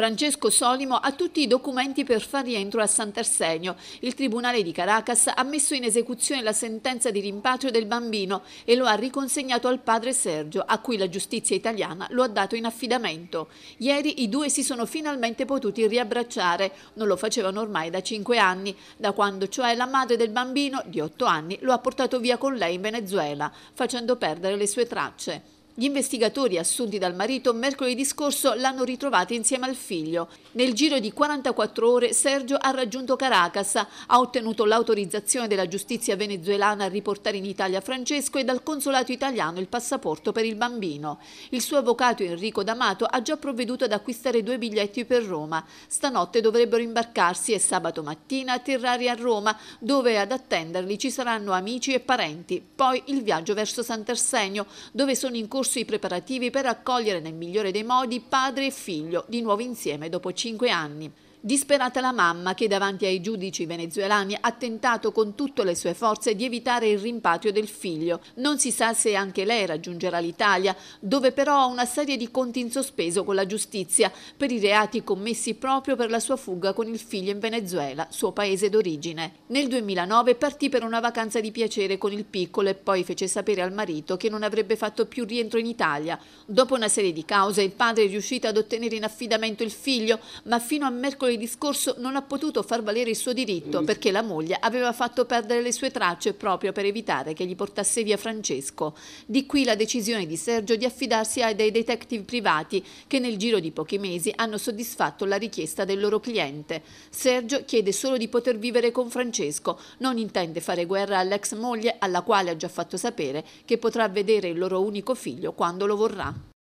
Francesco Solimo ha tutti i documenti per far rientro a Sant'Arsenio. Il Tribunale di Caracas ha messo in esecuzione la sentenza di rimpatrio del bambino e lo ha riconsegnato al padre Sergio, a cui la giustizia italiana lo ha dato in affidamento. Ieri i due si sono finalmente potuti riabbracciare, non lo facevano ormai da cinque anni, da quando cioè la madre del bambino, di otto anni, lo ha portato via con lei in Venezuela, facendo perdere le sue tracce. Gli investigatori assunti dal marito mercoledì scorso l'hanno ritrovata insieme al figlio. Nel giro di 44 ore Sergio ha raggiunto Caracas, ha ottenuto l'autorizzazione della giustizia venezuelana a riportare in Italia Francesco e dal consolato italiano il passaporto per il bambino. Il suo avvocato Enrico D'Amato ha già provveduto ad acquistare due biglietti per Roma. Stanotte dovrebbero imbarcarsi e sabato mattina atterrare a Roma, dove ad attenderli ci saranno amici e parenti. Poi il viaggio verso Sant'Arsenio, dove sono in corso corso i preparativi per accogliere nel migliore dei modi padre e figlio di nuovo insieme dopo cinque anni. Disperata la mamma che davanti ai giudici venezuelani ha tentato con tutte le sue forze di evitare il rimpatrio del figlio. Non si sa se anche lei raggiungerà l'Italia, dove però ha una serie di conti in sospeso con la giustizia per i reati commessi proprio per la sua fuga con il figlio in Venezuela, suo paese d'origine. Nel 2009 partì per una vacanza di piacere con il piccolo e poi fece sapere al marito che non avrebbe fatto più rientro in Italia. Dopo una serie di cause il padre è riuscito ad ottenere in affidamento il figlio, ma fino a mercoledì mercoledì scorso non ha potuto far valere il suo diritto perché la moglie aveva fatto perdere le sue tracce proprio per evitare che gli portasse via Francesco. Di qui la decisione di Sergio di affidarsi a dei detective privati che nel giro di pochi mesi hanno soddisfatto la richiesta del loro cliente. Sergio chiede solo di poter vivere con Francesco, non intende fare guerra all'ex moglie alla quale ha già fatto sapere che potrà vedere il loro unico figlio quando lo vorrà.